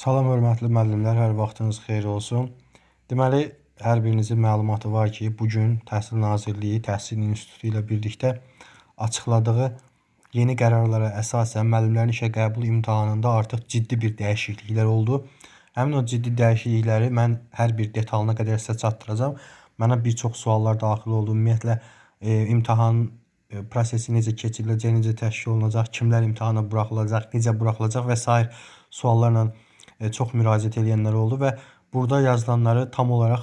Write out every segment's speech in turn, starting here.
Salam hörmətli müəllimlər, hər vaxtınız xeyir olsun. Deməli, hər birinizin məlumatı var ki, bu gün Təhsil Nazirliyi Təhsil İnstitutu ilə birlikdə açıqladığı yeni qərarlara əsasən müəllimlərin işə qəbul imtahanında artıq ciddi bir dəyişikliklər oldu. Həmin o ciddi dəyişiklikləri mən hər bir detalına qədər sizə çatdıracağam. Mənə bir çox suallar daxil oldu. Ümumiyyətlə e, imtahan e, prosesi necə keçiriləcək, necə təşkil olunacaq, kimlər imtahana buraxılacaq, necə buraxılacaq və sair suallarla E, çox müraciət edənlər oldu və burada yazılanları tam olaraq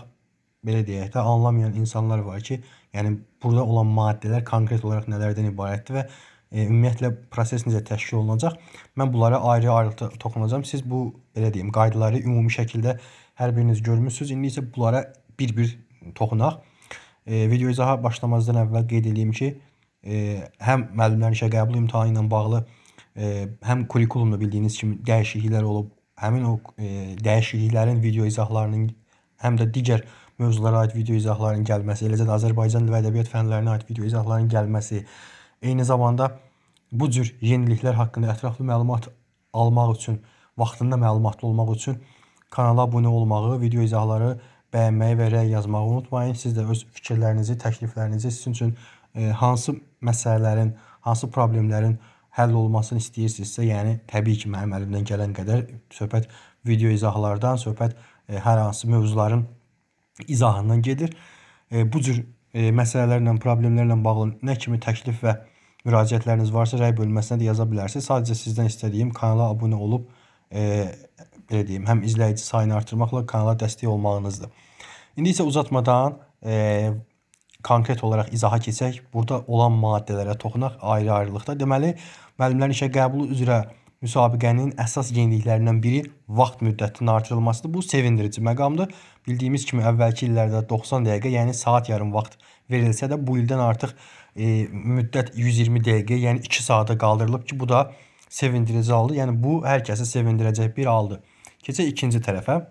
belə deyək də anlamayan insanlar var ki, yəni burada olan maddələr konkret olaraq nələrdən ibarətdir və e, ümumiyyətlə proses necə təşkil olunacaq? Mən bunlara ayrı-ayrı toxunacağam. Siz bu belə deyim, qaydaları ümumi şəkildə hər biriniz görmüsünüz. İndi isə bunlara bir-bir toxunaq. E, video izaha başlamazdan əvvəl qeyd edeyim ki, e, həm müəllimlərin işə qəbul imtahanı ilə bağlı e, həm kurikulumda bildiyiniz kimi dəyişikliklər olub, həmin o e, dəyişikliklərin video izahlarının həm də digər mövzulara aid video izahlarının gəlməsi, eləcə də Azərbaycan dili və ədəbiyyat fənlərinə aid video izahlarının gəlməsi, eyni zamanda bu cür yeniliklər haqqında ətraflı məlumat almaq üçün, vaxtında məlumatlı olmaq üçün kanala abunə olmağı, video izahları bəyənməyi və rəy yazmağı unutmayın. Siz də öz fikirlərinizi, təkliflərinizi sizin üçün e, hansı məsələlərin, hansı problemlərin həll olmasını istəyirsinizsə, yəni təbii ki, mənim əlimdən gələn qədər söhbət video izahlardan, söhbət e, hər hansı mövzuların izahından gedir. E, bu cür e, məsələlərlə, problemlərlə bağlı nə kimi təklif və müraciətləriniz varsa, rəy bölməsinə də yaza bilərsiniz. Sadəcə sizdən istədiyim kanala abunə olub, e, belə deyim, həm izləyici sayını artırmaqla kanala dəstək olmağınızdır. İndi isə uzatmadan e, konkret olaraq izaha keçsək, burada olan maddələrə toxunaq ayrı-ayrılıqda. Deməli, müəllimlərin işə qəbulu üzrə müsabiqənin əsas yeniliklərindən biri vaxt müddətinin artırılmasıdır. Bu sevindirici məqamdır. Bildiyimiz kimi əvvəlki illərdə 90 dəqiqə, yəni saat yarım vaxt verilsə də bu ildən artıq e, müddət 120 dəqiqə, yəni 2 saata qaldırılıb ki, bu da sevindirici aldı. Yəni bu hər kəsi sevindirəcək bir aldı. Keçək ikinci tərəfə.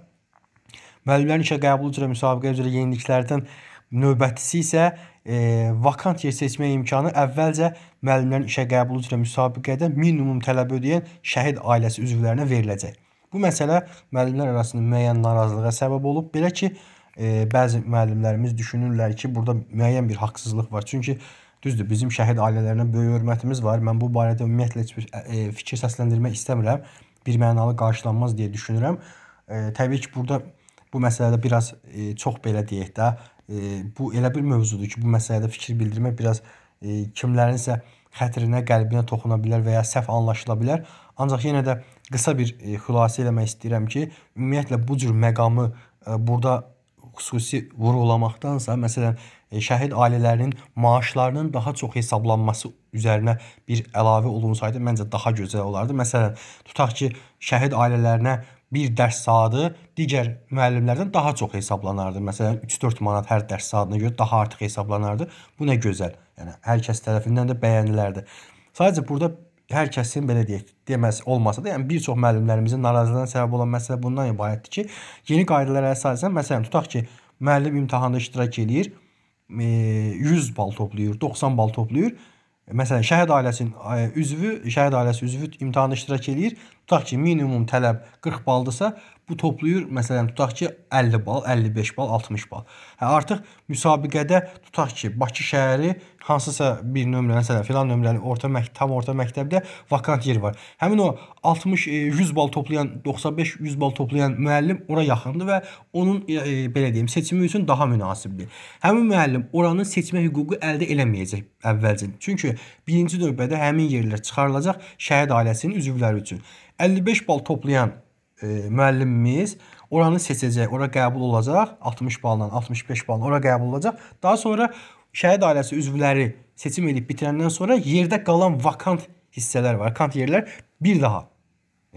Müəllimlərin işə qəbulu üzrə müsabiqə üzrə yeniliklərdən növbətisi isə e, vakant yer seçmə imkanı əvvəlcə müəllimlərin işə qəbulu üzrə müsabiqədə minimum tələb ödəyən şəhid ailəsi üzvlərinə veriləcək. Bu məsələ müəllimlər arasında müəyyən narazılığa səbəb olub. Belə ki, e, bəzi müəllimlərimiz düşünürlər ki, burada müəyyən bir haqsızlıq var. Çünki düzdür, bizim şəhid ailələrinə böyük hörmətimiz var. Mən bu barədə ümumiyyətlə heç bir e, fikir səsləndirmək istəmirəm. Bir mənalı qarşılanmaz deyə düşünürəm. E, təbii ki, burada bu məsələdə biraz e, çox belə deyək də, bu elə bir mövzudur ki, bu məsələdə fikir bildirmək biraz e, kimlərinsə xətrinə, qəlbinə toxuna bilər və ya səhv anlaşıla bilər. Ancaq yenə də qısa bir e, xülasə eləmək istəyirəm ki, ümumiyyətlə bu cür məqamı e, burada xüsusi vurğulamaqdansa, məsələn, şəhid ailələrinin maaşlarının daha çox hesablanması üzərinə bir əlavə olunsaydı, məncə daha gözəl olardı. Məsələn, tutaq ki, şəhid ailələrinə bir dərs saatı digər müəllimlərdən daha çox hesablanardı. Məsələn, 3-4 manat hər dərs saatına görə daha artıq hesablanardı. Bu nə gözəl. Yəni hər kəs tərəfindən də bəyənilərdi. Sadəcə burada hər kəsin belə deyək, deməz olmasa da, yəni bir çox müəllimlərimizin narazılığına səbəb olan məsələ bundan ibarətdir ki, yeni qaydalara əsasən məsələn tutaq ki, müəllim imtahanda iştirak eləyir, 100 e, bal toplayır, 90 bal toplayır. Məsələn, şəhid ailəsinin e, üzvü, şəhid ailəsi üzvü imtahanda iştirak eləyir, Tutaq ki, minimum tələb 40 baldırsa, bu toplayır məsələn tutaq ki 50 bal, 55 bal, 60 bal. Hə artıq müsabiqədə tutaq ki Bakı şəhəri hansısa bir nömrəli, məsələn filan nömrəli orta məktəb, tam orta məktəbdə vakant yer var. Həmin o 60 100 e, bal toplayan, 95 100 bal toplayan müəllim ora yaxındır və onun e, e, belə deyim, seçimi üçün daha münasibdir. Həmin müəllim oranı seçmə hüququ əldə eləməyəcək əvvəlcə. Çünki birinci növbədə həmin yerlər çıxarılacaq şəhid ailəsinin üzvləri üçün. 55 bal toplayan e, müəllimimiz oranı seçəcək, ora qəbul olacaq. 60 baldan 65 balla ora qəbul olacaq. Daha sonra şəhid ailəsi üzvləri seçim edib bitirəndən sonra yerdə qalan vakant hissələr var. Vakant yerlər bir daha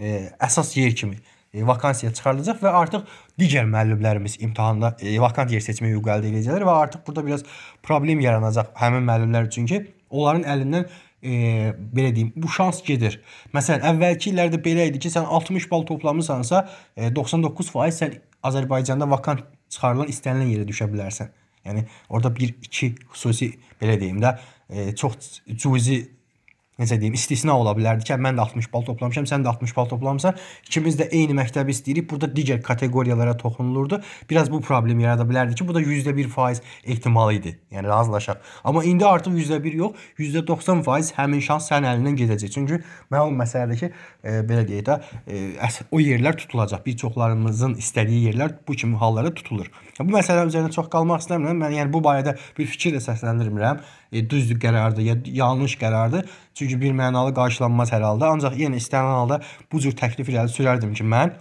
e, əsas yer kimi e, vakansiya çıxarılacaq və artıq digər müəllimlərimiz imtahanda e, vakant yer seçmə hüququ əldə edəcəklər və artıq burada biraz problem yaranacaq həmin müəllimlər üçün ki, onların əlindən e, belə deyim, bu şans gedir. Məsələn, əvvəlki illərdə belə idi ki, sən 60 bal toplamısansa, e, 99% sən Azərbaycanda vakant çıxarılan istənilən yerə düşə bilərsən. Yəni orada 1-2 xüsusi belə deyim də, e, çox cüzi necə deyim, istisna ola bilərdi ki, hə, mən də 60 bal toplamışam, sən də 60 bal toplamısan, ikimiz də eyni məktəbi istəyirik. Burada digər kateqoriyalara toxunulurdu. Biraz bu problem yarada bilərdi ki, bu da %1% ehtimal idi. Yəni razılaşaq. Amma indi artıq %1 yox, %90% həmin şans sənin əlindən gedəcək. Çünki məlum məsələdir ki, e, belə deyək də, e, o yerlər tutulacaq. Bir çoxlarımızın istədiyi yerlər bu kimi hallarda tutulur. Bu məsələ üzərində çox qalmaq istəmirəm. Mən yəni bu barədə bir fikir də səsləndirmirəm e, düzdür qərardır, ya yanlış qərardır. Çünki bir mənalı qarşılanmaz hər halda. Ancaq yenə yəni, istənilən halda bu cür təklif irəli sürərdim ki, mən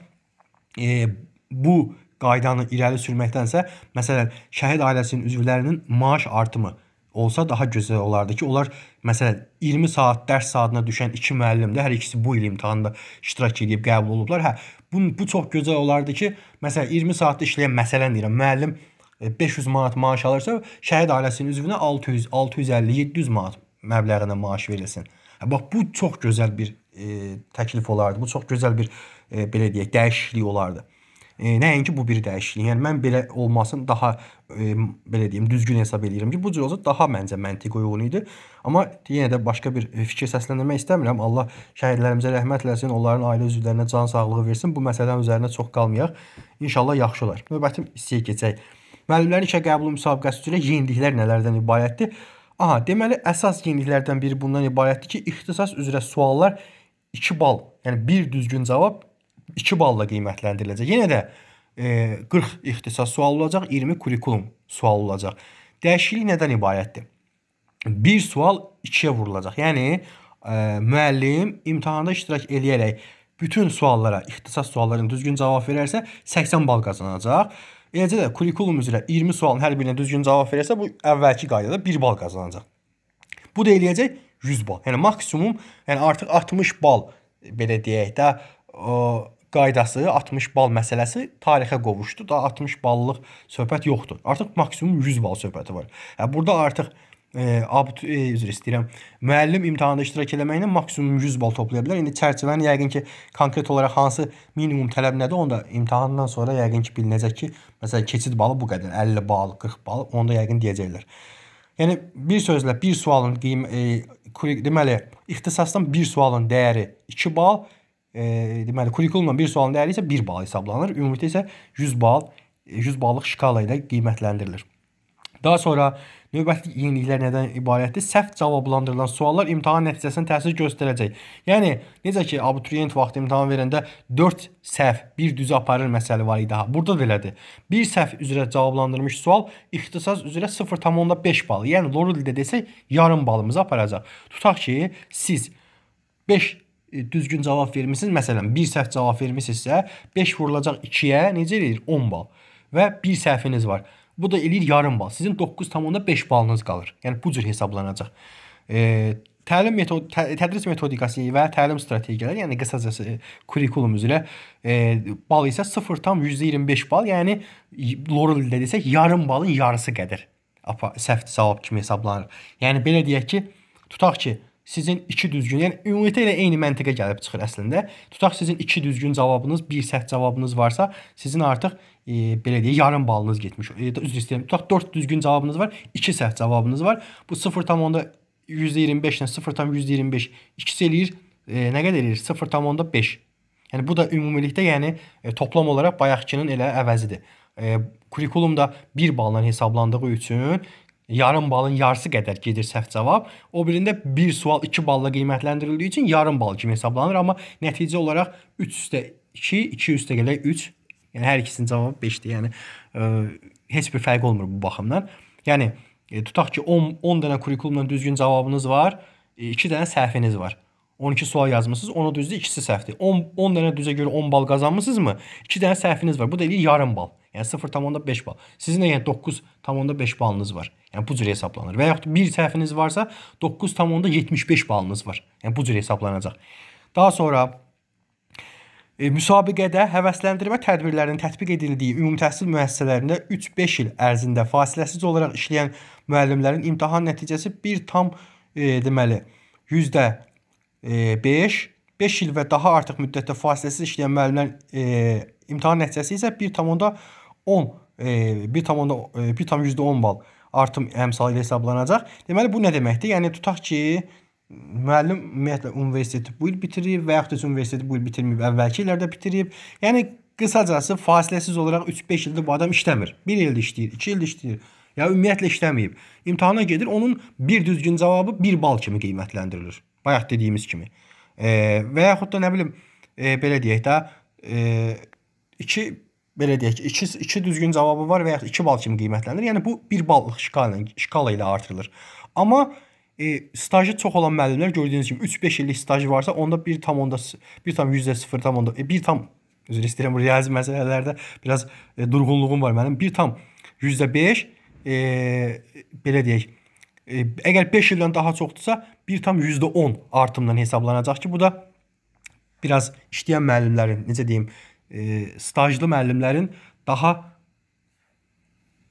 e, bu qaydanı irəli sürməkdənsə, məsələn, şəhid ailəsinin üzvlərinin maaş artımı olsa daha gözəl olardı ki, onlar məsələn 20 saat dərs saatına düşən iki müəllim də hər ikisi bu il imtahanda iştirak edib qəbul olublar. Hə, bu bu çox gözəl olardı ki, məsələn 20 saatda işləyən məsələn deyirəm, müəllim 500 e, manat maaş alırsa, şəhid ailəsinin üzvünə 600, 650, 700 manat məbləğində maaş verilsin. Bax bu çox gözəl bir e, təklif olardı. Bu çox gözəl bir e, belə deyək, dəyişiklik olardı. E, nəinki bu bir dəyişiklik. Yəni mən belə olmasın daha e, belə deyim, düzgün hesab eləyirəm ki, bu cür olsa daha məncə məntiq uyğun idi. Amma yenə də başqa bir e, fikir səsləndirmək istəmirəm. Allah şəhidlərimizə rəhmət eləsin, onların ailə üzvlərinə can sağlığı versin. Bu məsələnin üzərində çox qalmayaq. İnşallah yaxşı olar. Növbətim istiyə keçək. Müəllimlərin işə qəbulu müsabiqəsi üzrə yeniliklər nələrdən ibarətdir? Aha, deməli əsas yeniliklərdən biri bundan ibarətdir ki, ixtisas üzrə suallar 2 bal, yəni bir düzgün cavab 2 balla qiymətləndiriləcək. Yenə də e, 40 ixtisas sualı olacaq, 20 kurikulum sualı olacaq. Dəyişiklik nədən ibarətdir? Bir sual 2-yə vurulacaq. Yəni ə, e, müəllim imtahanda iştirak eləyərək bütün suallara, ixtisas suallarına düzgün cavab verərsə 80 bal qazanacaq. Eləcə də kurikulum üzrə 20 sualın hər birinə düzgün cavab verərsə bu əvvəlki qaydada 1 bal qazanacaq. Bu da eləyəcək 100 bal. Yəni maksimum, yəni artıq 60 bal belə deyək də ə, qaydası 60 bal məsələsi tarixə qovuşdu. Da 60 ballıq söhbət yoxdur. Artıq maksimum 100 bal söhbəti var. Yəni burada artıq e, abut, e, üzr istəyirəm. Müəllim imtahanda iştirak eləməklə maksimum 100 bal toplaya bilər. İndi çərçivəni yəqin ki, konkret olaraq hansı minimum tələb nədir, onu da imtahandan sonra yəqin ki, bilinəcək ki, məsələn, keçid balı bu qədər, 50 bal, 40 bal, onu da yəqin deyəcəklər. Yəni bir sözlə bir sualın qeym e, deməli, ixtisasdan bir sualın dəyəri 2 bal, e, deməli, kurikulumdan bir sualın dəyəri isə 1 bal hesablanır. Ümumilikdə isə 100 bal, 100 e, ballıq şkala ilə qiymətləndirilir. Daha sonra növbəti yeniliklər nədən ibarətdir? Səhv cavablandırılan suallar imtahan nəticəsinə təsir göstərəcək. Yəni necə ki abituriyent vaxtı imtahan verəndə 4 səhv bir düzə aparır məsələ var idi. Burada da belədir. Bir səhv üzrə cavablandırılmış sual ixtisas üzrə 0.5 bal, yəni Lorel dildə desək yarım balımızı aparacaq. Tutaq ki, siz 5 e, düzgün cavab vermisiniz. Məsələn, bir səhv cavab vermisinizsə, 5 vurulacaq 2-yə necə eləyir? 10 bal. Və bir səhviniz var. Bu da eləyir yarım bal. Sizin 9.5 balınız qalır. Yəni bu cür hesablanacaq. E, təlim metod tə, tədris metodikası və təlim strategiyaları, yəni qısacası e, kurikulum üzrə e, bal isə 0.125 bal, yəni Lorel dildə desək yarım balın yarısı qədər apa səhv cavab kimi hesablanır. Yəni belə deyək ki, tutaq ki, sizin 2 düzgün, yəni ümumiyyətlə elə eyni məntiqə gəlib çıxır əslində. Tutaq sizin 2 düzgün cavabınız, 1 səhv cavabınız varsa, sizin artıq e, belə deyək, yarım balınız getmiş. E, üzr istəyirəm. Tutaq 4 düzgün cavabınız var, 2 səhv cavabınız var. Bu 0.25 ilə 0.125 ikisi eləyir e, nə qədər eləyir? 0.5. Yəni bu da ümumilikdə, yəni e, toplam olaraq bayaqkinin elə əvəzidir. E, kurikulumda 1 balla hesablandığı üçün yarım balın yarısı qədər gedir səhv cavab. O birində bir sual 2 balla qiymətləndirildiyi üçün yarım bal kimi hesablanır, amma nəticə olaraq 3 üstə 2, 2 üstə gələk 3 Yəni hər ikisinin cavabı 5-dir. Yəni ə, e, heç bir fərq olmur bu baxımdan. Yəni e, tutaq ki 10 10 dənə kurikulumla düzgün cavabınız var, 2 e, dənə səhviniz var. 12 sual yazmısınız, onu düzdür, ikisi səhvdir. 10 10 dənə düzə görə 10 bal qazanmısınızmı? 2 dənə səhviniz var. Bu da eləyir yarım bal. Yəni 0.5 bal. Sizin də yəni 9.5 balınız var. Yəni bu cür hesablanır. Və yaxud bir səhviniz varsa 9.75 balınız var. Yəni bu cür hesablanacaq. Daha sonra E, Müsabiqədə həvəsləndirmə tədbirlərinin tətbiq edildiyi ümumtəhsil müəssisələrində 3-5 il ərzində fasiləsiz olaraq işləyən müəllimlərin imtahan nəticəsi 1 tam e, deməli %5, 5 e, il və daha artıq müddətdə fasiləsiz işləyən müəllimlərin e, imtahan nəticəsi isə 1.10 e, 1.10 1.10 e, bal artım əmsalı ilə hesablanacaq. Deməli bu nə deməkdir? Yəni tutaq ki, müəllim ümumiyyətlə universiteti bu il bitirib və yaxud da universiteti bu il bitirməyib, əvvəlki illərdə bitirib. Yəni qısacası fasiləsiz olaraq 3-5 ildir bu adam işləmir. 1 ildir işləyir, 2 ildir işləyir. Ya ümumiyyətlə işləməyib. İmtahana gedir, onun bir düzgün cavabı 1 bal kimi qiymətləndirilir. Bayaq dediyimiz kimi. E, və yaxud da nə bilim, e, belə deyək də, 2 e, belə deyək ki, 2 2 düzgün cavabı var və yaxud 2 bal kimi qiymətləndirilir. Yəni bu 1 ballıq şkala ilə şkala ilə artırılır. Amma e, stajı çox olan müəllimlər gördüyünüz kimi 3-5 illik stajı varsa, onda 1.0.0.0 e, 1 tam üzr istəyirəm bu riyazi məsələlərdə biraz e, durğunluğum var mənim. 1 tam %5 e, belə deyək. E, əgər 5 ildən daha çoxdursa, 1 tam %10 artımdan hesablanacaq ki, bu da biraz işləyən müəllimlərin, necə deyim, e, stajlı müəllimlərin daha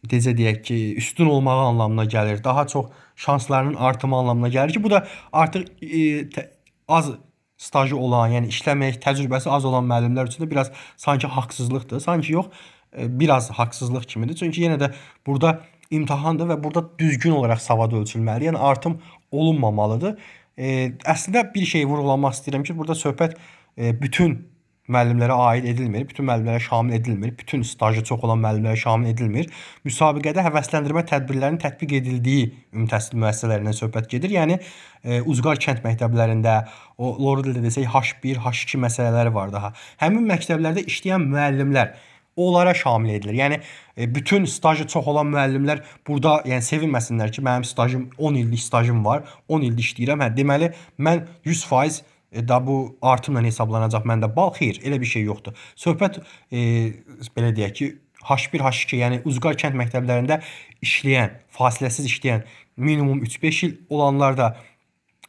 necə deyək ki, üstün olmağı anlamına gəlir. Daha çox şanslarının artımı anlamına gəlir ki, bu da artıq e, tə, az stajı olan, yəni işləmək təcrübəsi az olan müəllimlər üçün də biraz sanki haqsızlıqdır. Sanki yox, e, biraz haqsızlıq kimidir. Çünki yenə də burada imtahandır və burada düzgün olaraq savad ölçülməli. Yəni artım olunmamalıdır. E, əslində bir şey vurğulamaq istəyirəm ki, burada söhbət e, bütün müəllimlərə aid edilmir, bütün müəllimlərə şamil edilmir, bütün stajı çox olan müəllimlərə şamil edilmir. Müsabiqədə həvəsləndirmə tədbirlərinin tətbiq edildiyi ümumi təhsil müəssisələrindən söhbət gedir. Yəni e, Uzqar kənd məktəblərində o Loreldə desək H1, H2 məsələləri var daha. Həmin məktəblərdə işləyən müəllimlər onlara şamil edilir. Yəni e, bütün stajı çox olan müəllimlər burada, yəni sevinməsinlər ki, mənim stajım 10 illik stajım var, 10 ildir işləyirəm. Hə, deməli mən 100% e, da bu artımla hesablanacaq məndə bal? Xeyr, elə bir şey yoxdur. Söhbət e, belə deyək ki, H1, H2, yəni uzqar kənd məktəblərində işləyən, fasiləsiz işləyən minimum 3-5 il olanlar da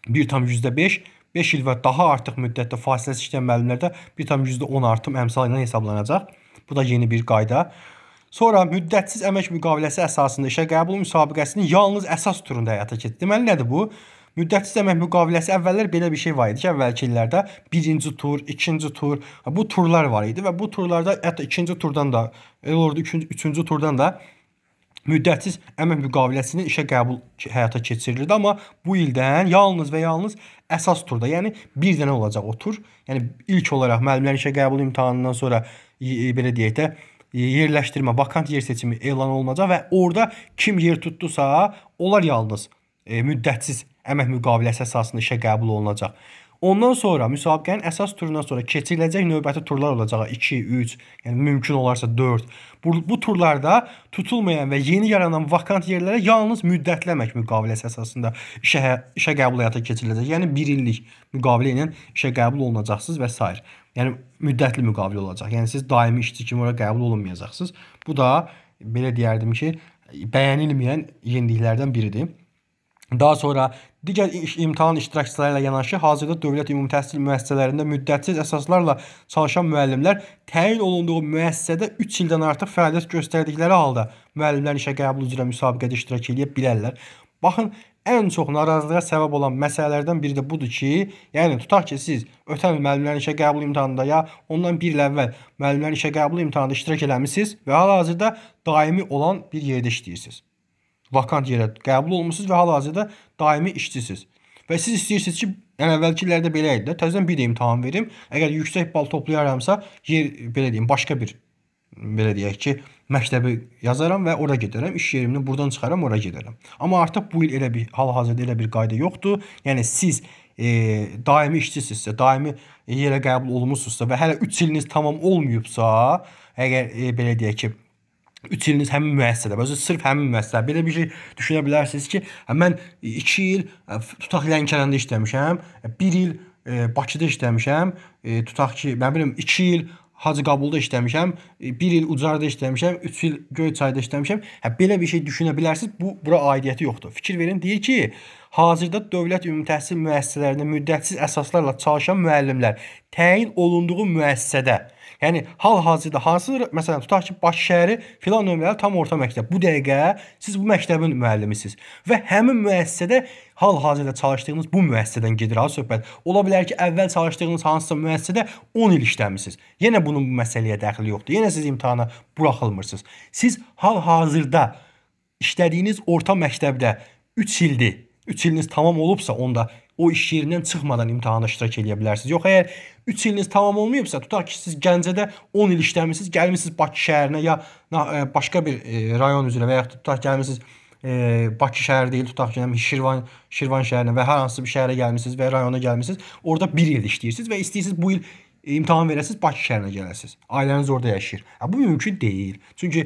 1,5, 5 il və daha artıq müddətdə fasiləsiz işləyən müəllimlərdə 1,10 artım əmsalı ilə hesablanacaq. Bu da yeni bir qayda. Sonra müddətsiz əmək müqaviləsi əsasında işə qəbul müsabiqəsinin yalnız əsas turunda həyata keçirilməli. Deməli nədir bu? Müddətsiz əmək müqaviləsi əvvəllər belə bir şey var idi ki, əvvəlki illərdə birinci tur, ikinci tur, bu turlar var idi və bu turlarda hətta ikinci turdan da, elə olurdu üçüncü, üçüncü turdan da müddətsiz əmək müqaviləsinin işə qəbul həyata keçirilirdi, amma bu ildən yalnız və yalnız əsas turda, yəni bir dənə olacaq o tur. Yəni ilk olaraq müəllimlər işə qəbul imtahanından sonra belə deyək də yerləşdirmə, vakant yer seçimi elan olunacaq və orada kim yer tutdusa, onlar yalnız e, müddətsiz əmək müqaviləsi əsasında işə qəbul olunacaq. Ondan sonra müsabiqənin əsas turundan sonra keçiriləcək növbəti turlar olacaq 2, 3, yəni mümkün olarsa 4. Bu, bu turlarda tutulmayan və yeni yaranan vakant yerlərə yalnız müddətli əmək müqaviləsi əsasında işə işə qəbul həyata keçiriləcək. Yəni 1 illik müqavilə ilə işə qəbul olunacaqsınız və s. Yəni müddətli müqavilə olacaq. Yəni siz daimi işçi kimi ora qəbul olunmayacaqsınız. Bu da belə deyərdim ki, bəyənilməyən yeniliklərdən biridir. Daha sonra digər imtahan iştirakçıları ilə yanaşı hazırda dövlət ümumi təhsil müəssisələrində müddətsiz əsaslarla çalışan müəllimlər təyin olunduğu müəssisədə 3 ildən artıq fəaliyyət göstərdikləri halda müəllimlər işə qəbul üzrə müsabiqədə iştirak edə bilərlər. Baxın, ən çox narazılığa səbəb olan məsələlərdən biri də budur ki, yəni tutaq ki, siz ötən il müəllimlərin işə qəbul imtahanında ya ondan bir il əvvəl müəllimlərin işə qəbul imtahanında iştirak eləmisiniz və hal-hazırda daimi olan bir yerdə işləyirsiniz vakant yerə qəbul olmusunuz və hal-hazırda daimi işçisiz. Və siz istəyirsiniz ki, yəni əvvəlki illərdə belə idi də, təzədən bir də imtahan verim. Əgər yüksək bal toplayaramsa, yer belə deyim, başqa bir belə deyək ki, məktəbi yazaram və ora gedərəm, iş yerimdən burdan çıxaram, ora gedərəm. Amma artıq bu il elə bir hal-hazırda elə bir qayda yoxdur. Yəni siz e, daimi işçisinizsə, daimi yerə qəbul olunmusunuzsa və hələ 3 iliniz tamam olmayıbsa, əgər e, belə deyək ki, 3 iliniz həmin müəssisədə, özü sırf həmin müəssisədə. Belə bir şey düşünə bilərsiniz ki, mən 2 il e, tutaq Lənkəranda işləmişəm, 1 e, il e, Bakıda işləmişəm, tutaq ki, mən bilmirəm 2 il Hacı Qabulda işləmişəm, 1 il Ucarda işləmişəm, 3 il Göyçayda işləmişəm. Hə belə bir şey düşünə bilərsiniz. Bu bura aidiyyəti yoxdur. Fikir verin, deyir ki, hazırda dövlət ümumi təhsil müəssisələrində müddətsiz əsaslarla çalışan müəllimlər təyin olunduğu müəssisədə Yəni hal-hazırda hansı məsələn tutaq ki, Bakı şəhəri filan nömrəli tam orta məktəb. Bu dəqiqə siz bu məktəbin müəllimisiz və həmin müəssisədə hal-hazırda çalışdığınız bu müəssisədən gedir ha söhbət. Ola bilər ki, əvvəl çalışdığınız hansısa müəssisədə 10 il işləmisiniz. Yenə bunun bu məsələyə dəxli yoxdur. Yenə siz imtahana buraxılmırsınız. Siz hal-hazırda işlədiyiniz orta məktəbdə 3 ildir. 3 iliniz tamam olubsa, onda o iş yerindən çıxmadan imtahana iştirak eləyə bilərsiniz. Yox, əgər 3 iliniz tamam olmayıbsa, tutaq ki, siz Gəncədə 10 il işləmisiniz, gəlmisiniz Bakı şəhərinə ya e, başqa bir e, rayon üzrə və ya tutaq gəlmisiniz e, Bakı şəhəri deyil, tutaq ki, yəni Şirvan Şirvan şəhərinə və hər hansı bir şəhərə gəlmisiniz və rayona gəlmisiniz, orada 1 il işləyirsiniz və istəyirsiniz bu il imtahan verəsiz, Bakı şəhərinə gələsiz. Ailəniz orada yaşayır. Hə bu mümkün deyil. Çünki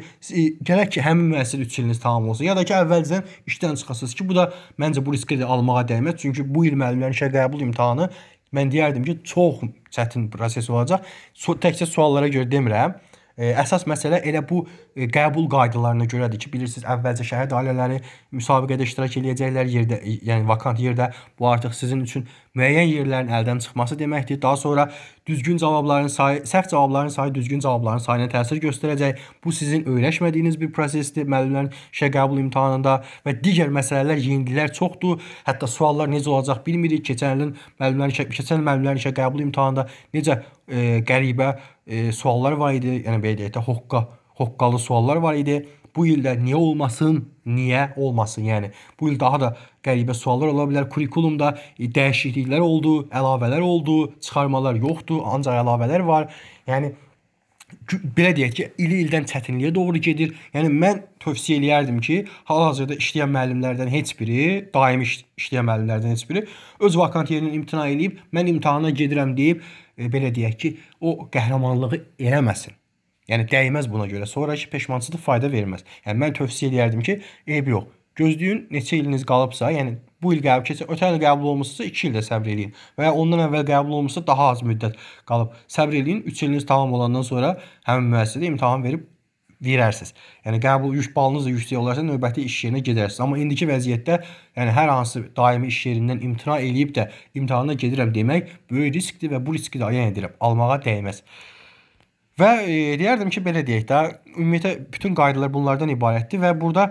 gərək ki, həmin müəssisə 3 iliniz tamam olsun, ya da ki, əvvəlcədən işdən çıxasınız ki, bu da məncə bu riski də almağa dəyməz. Çünki bu il müəllimlərin işə qəbul imtahanı mən deyərdim ki, çox çətin proses olacaq. Təkcə suallara görə demirəm. Əsas məsələ elə bu e, qəbul qaydalarına görədir ki, bilirsiniz, əvvəlcə şəhər dairələri müsabiqədə iştirak eləyəcəklər yerdə, e, yəni vakant yerdə. Bu artıq sizin üçün müəyyən yerlərin əldən çıxması deməkdir. Daha sonra düzgün cavabların sayı, səhv cavabların sayı düzgün cavabların sayına təsir göstərəcək. Bu sizin öyrəşmədiyiniz bir prosesdir müəllimlərin işə qəbul imtahanında və digər məsələlər, yenililər çoxdur. Hətta suallar necə olacaq bilmirik. Keçən ilin müəllimlərin keçən müəllimlərin işə qəbul imtahanında necə e, qəribə e, suallar var idi. Yəni belə deyək də hoqqa, hoqqalı suallar var idi. Bu ildə niyə olmasın? Niyə olmasın? Yəni bu il daha da qəribə suallar ola bilər. Kurikulumda e, dəyişikliklər oldu, əlavələr oldu, çıxarmalar yoxdur, ancaq əlavələr var. Yəni belə deyək ki, ili ildən çətinliyə doğru gedir. Yəni mən tövsiyə eləyərdim ki, hal-hazırda işləyən müəllimlərdən heç biri, daimi işləyən müəllimlərdən heç biri öz vakant yerindən imtina eləyib, mən imtahana gedirəm deyib, e, belə deyək ki, o qəhrəmanlığı eləməsin. Yəni dəyməz buna görə. Sonrakı peşmançılıq fayda verməz. Yəni mən tövsiyə eləyərdim ki, eybi yox. Gözləyin neçə iliniz qalıbsa, yəni bu il qəbul keçsə, ötən il qəbul olmusunuzsa 2 ildə səbr eləyin və ya ondan əvvəl qəbul olmusunuzsa daha az müddət qalıb səbr eləyin. 3 iliniz tamam olandan sonra həmin müəssisədə imtahan verib verərsiniz. Yəni qəbul yük balınız da yüksək olarsa növbəti iş yerinə gedərsiniz. Amma indiki vəziyyətdə, yəni hər hansı daimi iş yerindən imtina eləyib də imtahana gedirəm demək böyük riskdir və bu riski də yəni edirəm, almağa dəyməz. Və e, deyərdim ki, belə deyək də, ümumiyyətlə bütün qaydalar bunlardan ibarətdir və burada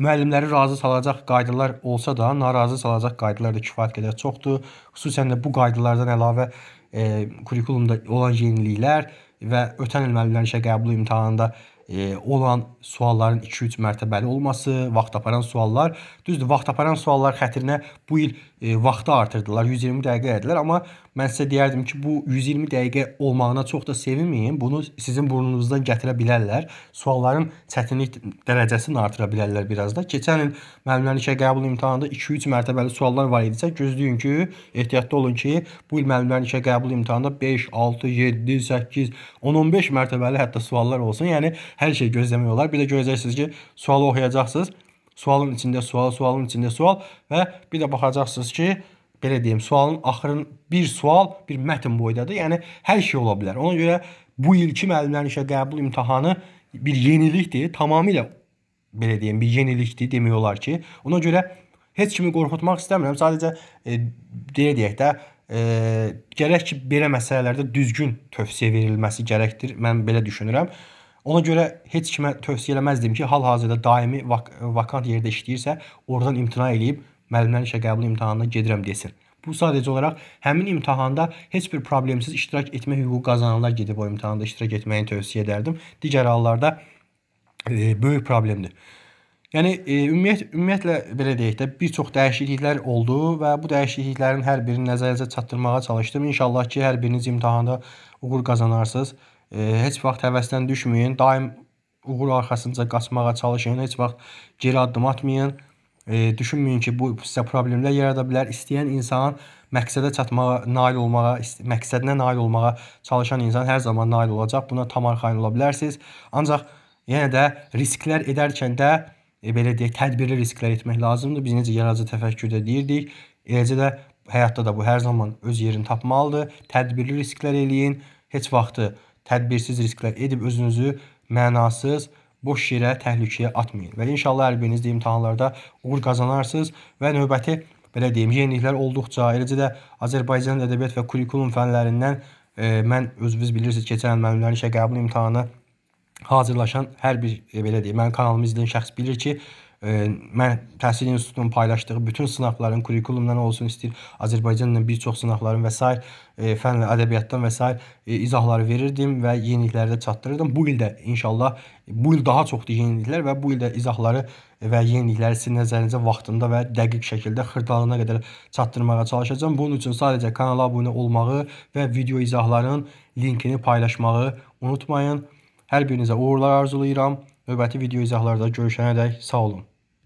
müəllimləri razı salacaq qaydalar olsa da, narazı salacaq qaydalar da kifayət qədər çoxdur. Xüsusən də bu qaydalardan əlavə e, kurikulumda olan yeniliklər və ötən il müəllimlərin işə qəbulu imtahanında e, olan sualların 2-3 mərtəbəli olması, vaxt aparan suallar, düzdür, vaxt aparan suallar xətrinə bu il E, vaxtı artırdılar. 120 dəqiqə edilər, amma mən sizə deyərdim ki, bu 120 dəqiqə olmağına çox da sevinməyin. Bunu sizin burnunuzdan gətirə bilərlər. Sualların çətinlik dərəcəsini artıra bilərlər biraz da. Keçən il müəllimlərin işə qəbul imtahanında 2-3 mərtəbəli suallar var idisə, gözləyin ki, ehtiyatlı olun ki, bu il müəllimlərin işə qəbul imtahanında 5, 6, 7, 8, 10-15 mərtəbəli hətta suallar olsun. Yəni hər şey gözləmək olar. Bir də görəcəksiniz ki, sualı oxuyacaqsınız. Sualın içində sual, sualın içində sual və bir də baxacaqsınız ki, belə deyim, sualın axırın bir sual bir mətn boydadır. Yəni hər şey ola bilər. Ona görə bu ilki müəllimlərin işə qəbul imtahanı bir yenilikdir. Tamamilə belə deyim, bir yenilikdir demək olar ki. Ona görə heç kimi qorxutmaq istəmirəm. Sadəcə e, deyə deyək də e, gərək ki belə məsələlərdə düzgün tövsiyə verilməsi gərəkdir. Mən belə düşünürəm. Ona görə heç kimə tövsiyə eləməzdim ki, hal-hazırda daimi vak vakant yerdə işləyirsə, oradan imtina eləyib müəllimlərin işə qəbul imtahanına gedirəm desin. Bu sadəcə olaraq həmin imtahanda heç bir problemsiz iştirak etmək hüququ qazananlar gedib o imtahanda iştirak etməyini tövsiyə edərdim. Digər hallarda e, böyük problemdir. Yəni e, ümumiyyət ümumiyyətlə belə deyək də bir çox dəyişikliklər oldu və bu dəyişikliklərin hər birini nəzərinizə çatdırmağa çalışdım. İnşallah ki, hər biriniz imtahanda uğur qazanarsınız heç vaxt həvəsdən düşməyin, daim uğur arxasınca qaçmağa çalışın, heç vaxt geri addım atmayın. E, düşünməyin ki, bu sizə problemlər yarada bilər. İstəyən insan məqsədə çatmağa, nail olmağa, məqsədinə nail olmağa çalışan insan hər zaman nail olacaq. Buna tam arxayın ola bilərsiniz. Ancaq yenə də risklər edərkən də e, belə deyək, tədbirli risklər etmək lazımdır. Biz necə yaradıcı təfəkkürdə deyirdik, eləcə də həyatda da bu hər zaman öz yerini tapmalıdır. Tədbirli risklər eləyin. Heç vaxtı tədbirsiz risklər edib özünüzü mənasız, boş yerə, təhlükəyə atmayın. Və inşallah hər birinizdə imtahanlarda uğur qazanarsınız və növbəti belə deyim, yeniliklər olduqca, eləcə də Azərbaycan ədəbiyyat və kurikulum fənlərindən e, mən özünüz bilirsiniz, keçən müəllimlərin işə qəbul imtahanı hazırlaşan hər bir e, belə deyim, mənim kanalımı izləyən şəxs bilir ki, mən təhsil institutunun paylaşdığı bütün sınaqların kurikulumdan olsun istəyir, Azərbaycanla bir çox sınaqların və sair e, fənlə, ədəbiyyatdan və sair e, izahları verirdim və yenilikləri də çatdırırdım. Bu il də inşallah bu il daha çoxdur yeniliklər və bu il də izahları və yenilikləri sizin nəzərinizə vaxtında və dəqiq şəkildə xırdalına qədər çatdırmağa çalışacağam. Bunun üçün sadəcə kanala abunə olmağı və video izahların linkini paylaşmağı unutmayın. Hər birinizə uğurlar arzulayıram. Növbəti video izahlarda görüşənədək sağ olun.